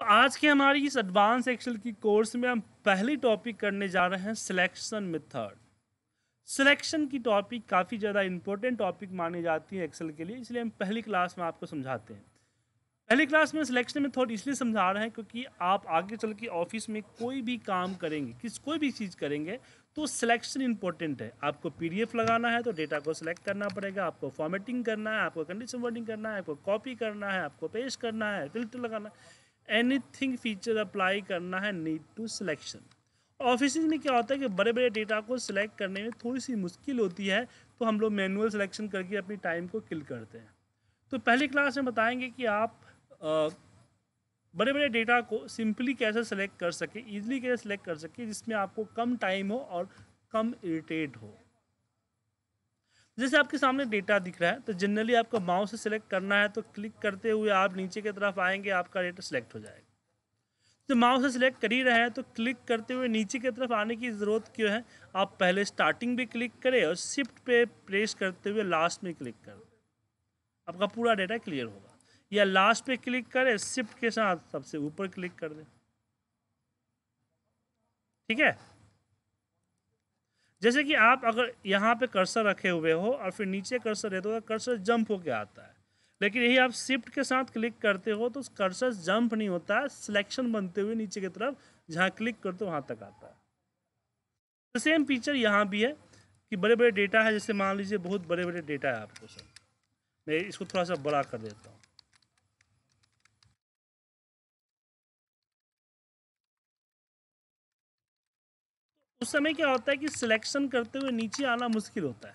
तो आज के हमारी इस एडवांस एक्सेल की कोर्स में हम पहली टॉपिक करने जा रहे हैं सिलेक्शन मेथड सिलेक्शन की टॉपिक काफ़ी ज़्यादा इंपॉर्टेंट टॉपिक मानी जाती है एक्सेल के लिए इसलिए हम पहली क्लास में आपको समझाते हैं पहली क्लास में सिलेक्शन मेथड इसलिए समझा रहे हैं क्योंकि आप आगे चल के ऑफिस में कोई भी काम करेंगे किस कोई भी चीज़ करेंगे तो सिलेक्शन इंपॉर्टेंट है आपको पीडीएफ लगाना है तो डेटा को सिलेक्ट करना पड़ेगा आपको फॉर्मेटिंग करना है आपको कंडीशन वर्डिंग करना है आपको कॉपी करना है आपको पेश करना है फिल्टर लगाना है एनीथिंग फीचर अप्लाई करना है नीड टू सिलेक्शन ऑफिस में क्या होता है कि बड़े बड़े डेटा को सिलेक्ट करने में थोड़ी सी मुश्किल होती है तो हम लोग मैनुअल सिलेक्शन करके अपनी टाइम को किल करते हैं तो पहली क्लास में बताएंगे कि आप आ, बड़े बड़े डेटा को सिंपली कैसे सेलेक्ट कर सके ईजिली कैसे सेलेक्ट कर सके जिसमें आपको कम टाइम हो और कम इरिटेट हो जैसे आपके सामने डेटा दिख रहा है तो जनरली आपको माउस से सिलेक्ट करना है तो क्लिक करते हुए आप नीचे की तरफ आएंगे आपका डेटा सेलेक्ट हो जाएगा तो माउस से सिलेक्ट कर ही रहे हैं तो क्लिक करते हुए नीचे की तरफ आने की ज़रूरत क्यों है आप पहले स्टार्टिंग भी क्लिक करें और शिफ्ट पे प्रेस करते हुए लास्ट में क्लिक करें आपका पूरा डेटा क्लियर होगा या लास्ट पे क्लिक करें शिफ्ट के साथ सबसे ऊपर क्लिक कर दें ठीक है जैसे कि आप अगर यहाँ पे कर्सर रखे हुए हो और फिर नीचे कर्सर हो तो कर्सर जंप होके आता है लेकिन यही आप शिफ्ट के साथ क्लिक करते हो तो कर्सर जंप नहीं होता है सिलेक्शन बनते हुए नीचे की तरफ जहाँ क्लिक करते हो वहाँ तक आता है तो सेम फीचर यहाँ भी है कि बड़े बड़े डेटा है जैसे मान लीजिए बहुत बड़े बड़े डेटा है आपको सर मैं इसको थोड़ा सा बड़ा कर देता हूँ उस समय क्या होता है कि सिलेक्शन करते हुए नीचे आना मुश्किल होता है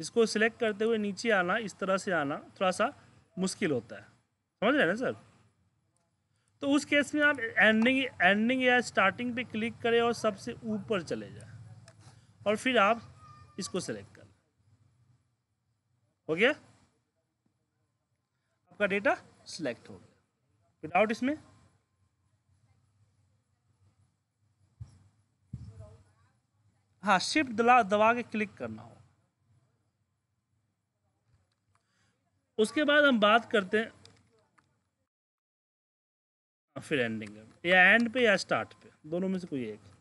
इसको सिलेक्ट करते हुए नीचे आना इस तरह से आना थोड़ा सा मुश्किल होता है समझ रहे हैं ना सर तो उस केस में आप एंडिंग एंडिंग या स्टार्टिंग पे क्लिक करें और सबसे ऊपर चले जाए और फिर आप इसको सेलेक्ट कर हो गया आपका डेटा सिलेक्ट हो गया विदाउट इसमें हाँ शिफ्ट दला दबा के क्लिक करना हो उसके बाद हम बात करते हैं हाँ, फिर एंडिंग या एंड पे या स्टार्ट पे दोनों में से कोई एक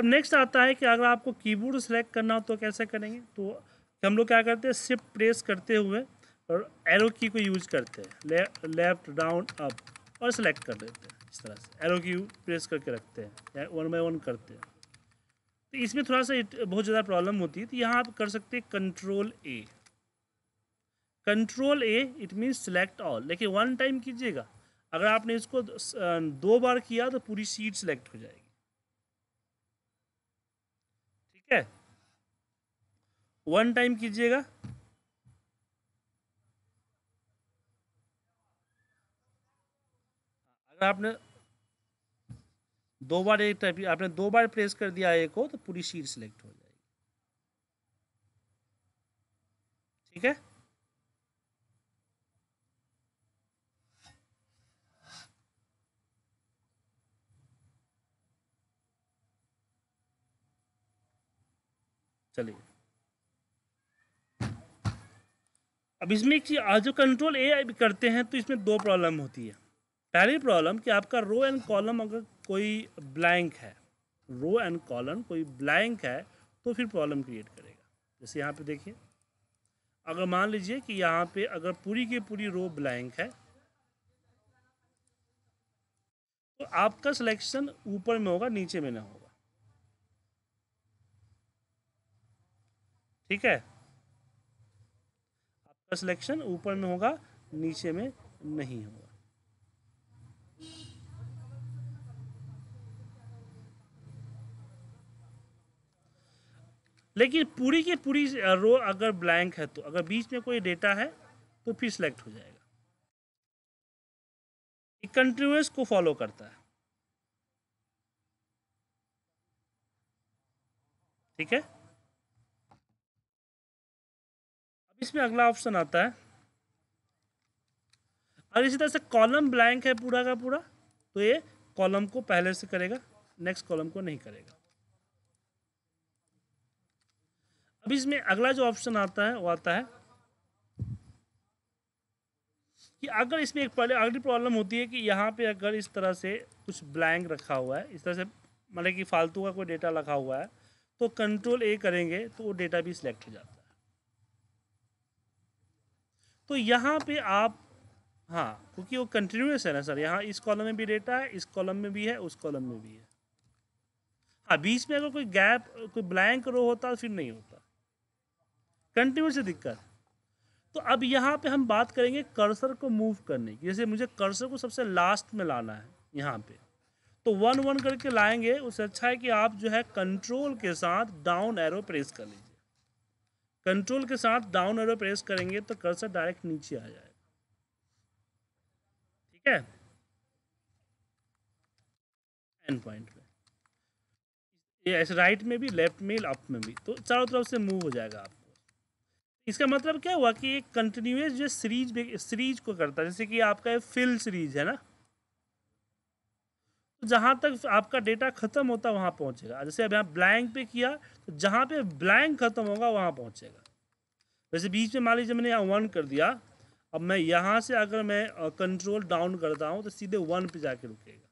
अब नेक्स्ट आता है कि अगर आपको कीबोर्ड सेलेक्ट करना हो तो कैसे करेंगे तो हम लोग क्या करते हैं सिर्फ प्रेस करते हुए और एरो की को यूज करते हैं लेफ्ट डाउन अप और सेलेक्ट कर देते हैं इस तरह से एरो की प्रेस करके रखते हैं वन बाई वन करते हैं तो इसमें थोड़ा सा बहुत ज़्यादा प्रॉब्लम होती है तो यहाँ आप कर सकते हैं control A control A it mean select all लेकिन वन टाइम कीजिएगा अगर आपने इसको दो बार किया तो पूरी सीट सेलेक्ट हो जाएगी है वन टाइम कीजिएगा अगर आपने दो बार एक टाइप आपने दो बार प्रेस कर दिया एक को तो पूरी शीट सिलेक्ट हो जाएगी ठीक है चलिए अब इसमें एक चीज़ आज जो कंट्रोल ए करते हैं तो इसमें दो प्रॉब्लम होती है पहली प्रॉब्लम कि आपका रो एंड कॉलम अगर कोई ब्लैंक है रो एंड कॉलम कोई ब्लैंक है तो फिर प्रॉब्लम क्रिएट करेगा जैसे यहाँ पे देखिए अगर मान लीजिए कि यहाँ पे अगर पूरी की पूरी रो ब्लैंक है तो आपका सिलेक्शन ऊपर में होगा नीचे में ना होगा ठीक है आपका सिलेक्शन ऊपर में होगा नीचे में नहीं होगा लेकिन पूरी की पूरी रो अगर ब्लैंक है तो अगर बीच में कोई डेटा है तो फिर सिलेक्ट हो जाएगा कंटिन्यूस को फॉलो करता है ठीक है इसमें अगला ऑप्शन आता है और इसी तरह से कॉलम ब्लैंक है पूरा का पूरा तो ये कॉलम को पहले से करेगा नेक्स्ट कॉलम को नहीं करेगा अब इसमें अगला जो ऑप्शन आता है वो आता है कि अगर इसमें एक पहले अगली प्रॉब्लम होती है कि यहाँ पे अगर इस तरह से कुछ ब्लैंक रखा हुआ है इस तरह से मतलब कि फालतू का कोई डेटा रखा हुआ है तो कंट्रोल ए करेंगे तो वो डेटा भी सिलेक्ट हो जाता है तो यहाँ पे आप हाँ क्योंकि वो कंटिन्यूस है ना सर यहाँ इस कॉलम में भी डेटा है इस कॉलम में भी है उस कॉलम में भी है हाँ बीच में अगर कोई गैप कोई ब्लैंक रो होता तो फिर नहीं होता कंटिन्यूस से दिक्कत तो अब यहाँ पे हम बात करेंगे कर्सर को मूव करने की जैसे मुझे कर्सर को सबसे लास्ट में लाना है यहाँ पे तो वन वन करके लाएंगे उससे अच्छा है कि आप जो है कंट्रोल के साथ डाउन एरो प्रेस कर लीजिए कंट्रोल के साथ डाउन एरो प्रेस करेंगे तो कर्सर डायरेक्ट नीचे आ जाएगा ठीक है एंड पॉइंट पे ऐसे राइट में भी लेफ्ट में अप में भी तो चारों तरफ से मूव हो जाएगा आपको इसका मतलब क्या हुआ कि एक कंटिन्यूस जो सीरीज सीरीज को करता है जैसे कि आपका फिल सीरीज है ना तो जहाँ तक आपका डेटा ख़त्म होता वहाँ पहुँचेगा जैसे अब यहाँ ब्लैंक पे किया तो जहाँ पे ब्लैंक ख़त्म होगा वहाँ पहुँचेगा वैसे बीच में मान लीजिए मैंने यहाँ वन कर दिया अब मैं यहाँ से अगर मैं कंट्रोल डाउन करता हूँ तो सीधे वन पे जाके रुकेगा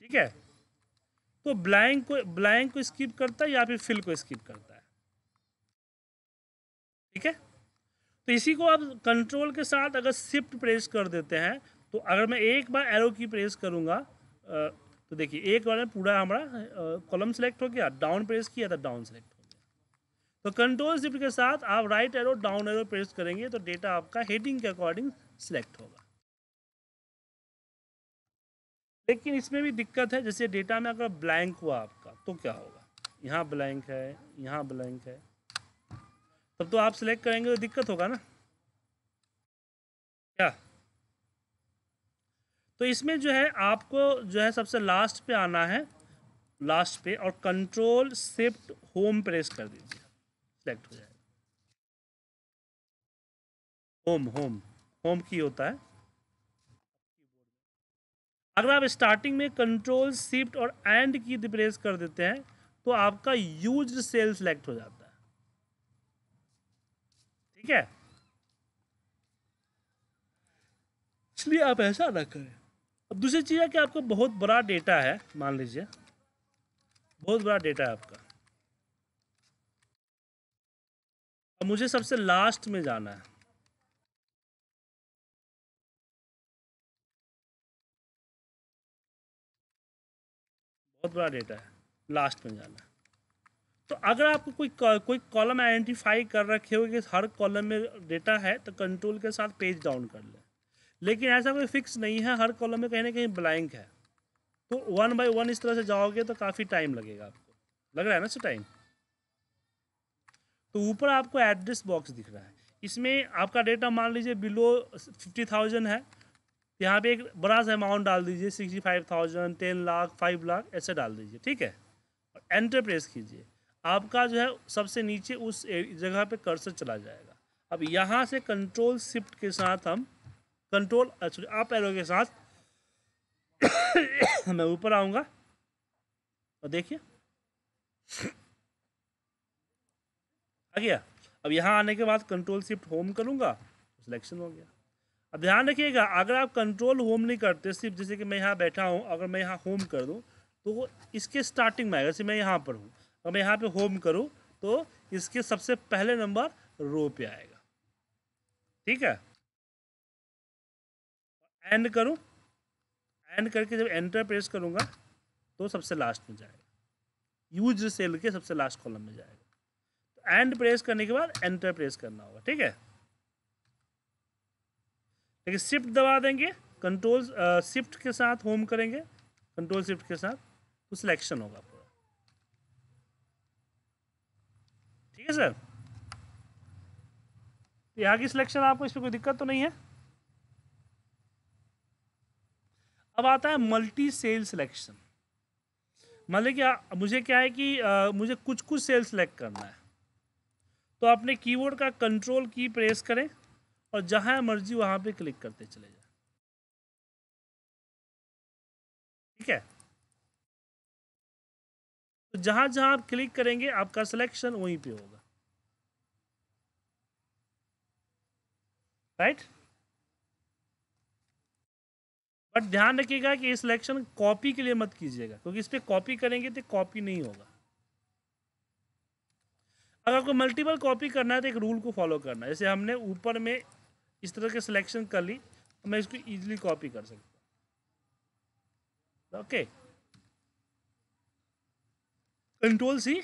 ठीक है तो ब्लैंक को ब्लैंक को स्किप करता है या फिर फिल को स्किप करता है ठीक है तो इसी को आप कंट्रोल के साथ अगर शिफ्ट प्रेस कर देते हैं तो अगर मैं एक बार एरो की प्रेस करूँगा तो देखिए एक बार पूरा हमारा कॉलम सेलेक्ट हो गया डाउन प्रेस किया था डाउन सेलेक्ट हो गया तो कंट्रोल शिफ्ट के साथ आप right arrow down arrow press करेंगे तो डेटा आपका हेडिंग के अकॉर्डिंग सेलेक्ट होगा लेकिन इसमें भी दिक्कत है जैसे डेटा में अगर ब्लैंक हुआ आपका तो क्या होगा यहाँ ब्लैंक है यहाँ ब्लैंक है तब तो आप सिलेक्ट करेंगे तो दिक्कत होगा ना क्या तो इसमें जो है आपको जो है सबसे लास्ट पे आना है लास्ट पे और कंट्रोल शिफ्ट होम प्रेस कर दीजिए सेलेक्ट हो जाएगा होम होम होम की होता है अगर आप स्टार्टिंग में कंट्रोल शिफ्ट और एंड की प्रेस कर देते हैं तो आपका यूज सेल सेलेक्ट हो जाता है ठीक है इसलिए आप ऐसा ना करें अब दूसरी चीज़ है कि आपका बहुत बड़ा डेटा है मान लीजिए बहुत बड़ा डेटा है आपका अब मुझे सबसे लास्ट में जाना है बहुत बड़ा डेटा है लास्ट में जाना है तो अगर आपको कोई कोई कॉलम आइडेंटिफाई कर रखे हो कि हर कॉलम में डेटा है तो कंट्रोल के साथ पेज डाउन कर ले लेकिन ऐसा कोई फिक्स नहीं है हर कॉलम में कहीं ना कहीं ब्लैंक है तो वन बाई वन इस तरह से जाओगे तो काफ़ी टाइम लगेगा आपको लग रहा है ना सर टाइम तो ऊपर आपको एड्रेस बॉक्स दिख रहा है इसमें आपका डेटा मान लीजिए बिलो फिफ्टी थाउजेंड है यहाँ पे एक बड़ा सा अमाउंट डाल दीजिए sixty five thousand ten lakh five lakh ऐसे डाल दीजिए ठीक है और एंटर प्रेस कीजिए आपका जो है सबसे नीचे उस जगह पे कर्सर चला जाएगा अब यहाँ से कंट्रोल शिफ्ट के साथ हम कंट्रोल सॉरी अप एरो के साथ मैं ऊपर आऊँगा और देखिए आ गया अब यहाँ आने के बाद कंट्रोल शिफ्ट होम करूँगा सिलेक्शन हो गया अब ध्यान रखिएगा अगर आप कंट्रोल होम नहीं करते सिर्फ जैसे कि मैं यहाँ बैठा हूँ अगर मैं यहाँ होम कर दूँ तो इसके स्टार्टिंग में आएगा जैसे मैं यहाँ पर हूँ अगर मैं यहाँ पे होम करूँ तो इसके सबसे पहले नंबर रो पे आएगा ठीक है एंड करूँ एंड करके जब एंटर प्रेस करूँगा तो सबसे लास्ट में जाएगा यूज सेल के सबसे लास्ट कॉलम में जाएगा तो एंड प्रेस करने के बाद एंटर प्रेस करना होगा ठीक है लेकिन शिफ्ट दबा देंगे कंट्रोल शिफ्ट के साथ होम करेंगे कंट्रोल शिफ्ट के साथ तो सिलेक्शन होगा पूरा ठीक है सर तो यहाँ की सिलेक्शन आपको इसमें कोई दिक्कत तो नहीं है अब आता है मल्टी सेल सिलेक्शन मतलब कि मुझे क्या है कि आ, मुझे कुछ कुछ सेल सेलेक्ट करना है तो अपने कीबोर्ड का कंट्रोल की प्रेस करें और जहां मर्जी वहां पे क्लिक करते चले जाए ठीक है तो जहां जहां आप क्लिक करेंगे आपका सिलेक्शन वहीं पे होगा राइट right? बट ध्यान रखिएगा कि ये सिलेक्शन कॉपी के लिए मत कीजिएगा क्योंकि इस पर कॉपी करेंगे तो कॉपी नहीं होगा अगर आपको मल्टीपल कॉपी करना है तो एक रूल को फॉलो करना है जैसे हमने ऊपर में इस तरह के सिलेक्शन कर ली तो मैं इसको ईजिली कॉपी कर सकता हूँ ओके कंट्रोल सी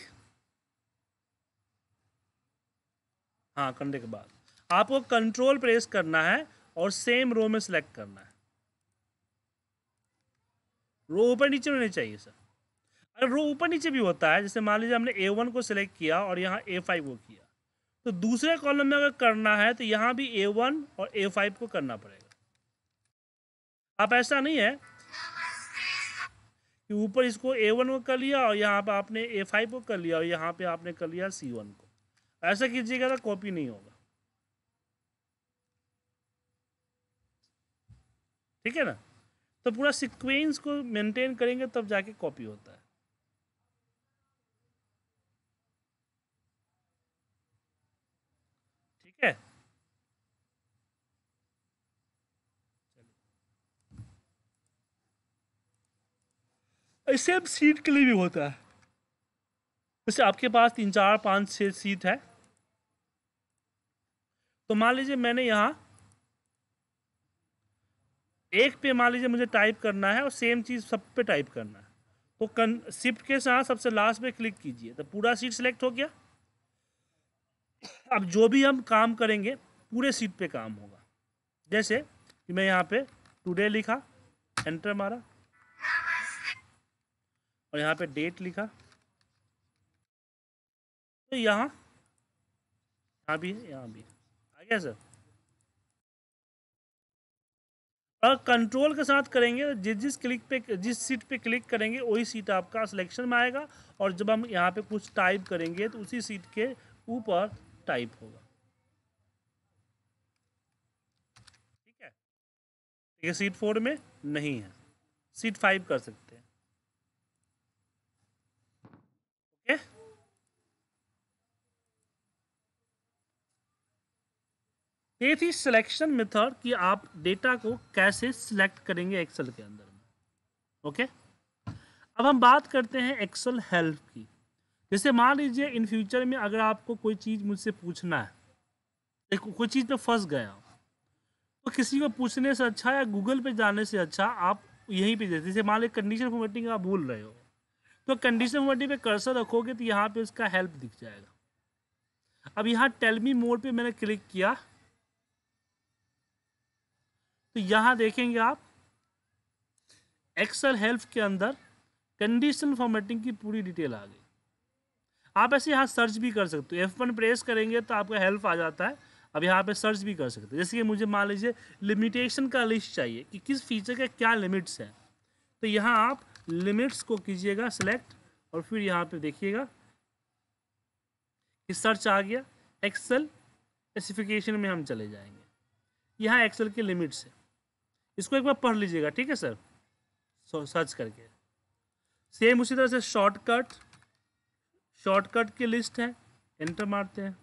हाँ करने के बाद आपको कंट्रोल प्रेस करना है और सेम रो में सिलेक्ट करना है रो ऊपर नीचे होने चाहिए सर अगर रो ऊपर नीचे भी होता है जैसे मान लीजिए हमने ए वन को सिलेक्ट किया और यहाँ ए फाइव को किया तो दूसरे कॉलम में अगर करना है तो यहाँ भी ए वन और ए फाइव को करना पड़ेगा आप ऐसा नहीं है कि ऊपर इसको ए वन को कर लिया और यहाँ पर आपने ए फाइव को कर लिया और यहाँ पे आपने कर लिया सी वन को ऐसा कीजिएगा तो कॉपी नहीं होगा ठीक है ना तो पूरा सिक्वेंस को मेंटेन करेंगे तब जाके कॉपी होता है ठीक है सेम सीट के लिए भी होता है जैसे आपके पास तीन चार पाँच छः सीट है तो मान लीजिए मैंने यहाँ एक पे मान लीजिए मुझे टाइप करना है और सेम चीज़ सब पे टाइप करना है तो कन शिफ्ट के साथ सबसे लास्ट पे क्लिक कीजिए तो पूरा सीट सेलेक्ट हो गया अब जो भी हम काम करेंगे पूरे सीट पे काम होगा जैसे कि मैं यहाँ पे टुडे लिखा एंटर मारा और यहाँ पे डेट लिखा तो यहाँ यहाँ भी है यहाँ भी आ गया सर कंट्रोल के साथ करेंगे जिस जिस क्लिक पे जिस सीट पे क्लिक करेंगे वही सीट आपका सिलेक्शन में आएगा और जब हम यहाँ पे कुछ टाइप करेंगे तो उसी सीट के ऊपर टाइप होगा ठीक है ठीक है सीट फोर में नहीं है सीट फाइव कर सकते ये थी सिलेक्शन मेथड कि आप डेटा को कैसे सिलेक्ट करेंगे एक्सेल के अंदर में ओके अब हम बात करते हैं एक्सेल हेल्प की जैसे मान लीजिए इन फ्यूचर में अगर आपको कोई चीज़ मुझसे पूछना है कोई चीज़ में फंस गया तो किसी को पूछने से अच्छा या गूगल पे जाने से अच्छा आप यहीं पे जैसे मान लीजिए कंडीशन फॉर्मेटिंग आप भूल रहे हो तो कंडीशन फॉर्मेटिंग पे कर्सर रखोगे तो यहाँ पे उसका हेल्प दिख जाएगा अब यहाँ टेलमी मोड पे मैंने क्लिक किया तो यहाँ देखेंगे आप एक्सेल हेल्प के अंदर कंडीशन फॉर्मेटिंग की पूरी डिटेल आ गई आप ऐसे यहाँ सर्च भी कर सकते हो एफ वन प्रेस करेंगे तो आपका हेल्प आ जाता है अब यहाँ पे सर्च भी कर सकते हो जैसे कि मुझे मान लीजिए लिमिटेशन का लिस्ट चाहिए कि किस फीचर के क्या लिमिट्स हैं तो यहाँ आप लिमिट्स को कीजिएगा सिलेक्ट और फिर यहाँ पे देखिएगा कि सर्च आ गया एक्सेल स्पेसिफिकेशन में हम चले जाएंगे यहाँ एक्सेल के लिमिट्स है इसको एक बार पढ़ लीजिएगा ठीक है सर सर्च करके सेम उसी तरह से शॉर्टकट शॉर्टकट की लिस्ट है एंटर मारते हैं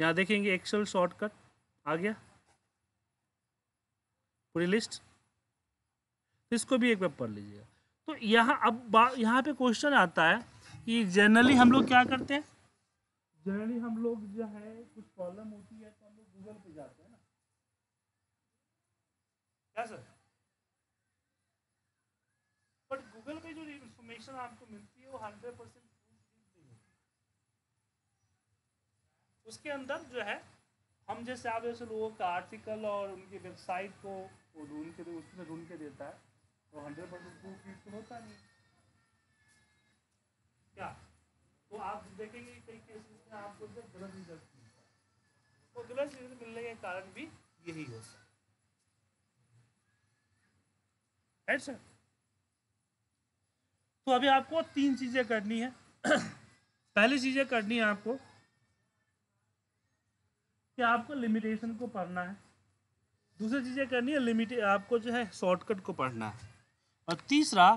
यहाँ देखेंगे एक्सेल शॉर्टकट आ गया पूरी लिस्ट तो इसको भी एक बार पढ़ लीजिएगा तो यहाँ अब यहाँ पे क्वेश्चन आता है कि जनरली हम लोग क्या करते हैं जनरली हम लोग जो है कुछ प्रॉब्लम होती है तो हम लोग गूगल पे जाते हैं क्या सर बट गूगल पे जो इन्फॉर्मेशन आपको मिलती है वो हंड्रेड परसेंट नहीं होती उसके अंदर जो है हम जैसे आप जैसे लोगों का आर्टिकल और उनकी वेबसाइट को वो ढूंढ के उसमें ढूंढ के देता है तो हंड्रेड परसेंट प्रूफ रीड तो होता नहीं क्या तो आप देखेंगे कई केसेस में आपको गलत रिजल्ट मिलता है वो तो गलत रिजल्ट मिलने के कारण भी यही हो सकता है राइट सर तो अभी आपको तीन चीजें करनी है पहली चीजें करनी है आपको कि आपको लिमिटेशन को पढ़ना है दूसरी चीजें करनी है लिमिट आपको जो है शॉर्टकट को पढ़ना है और तीसरा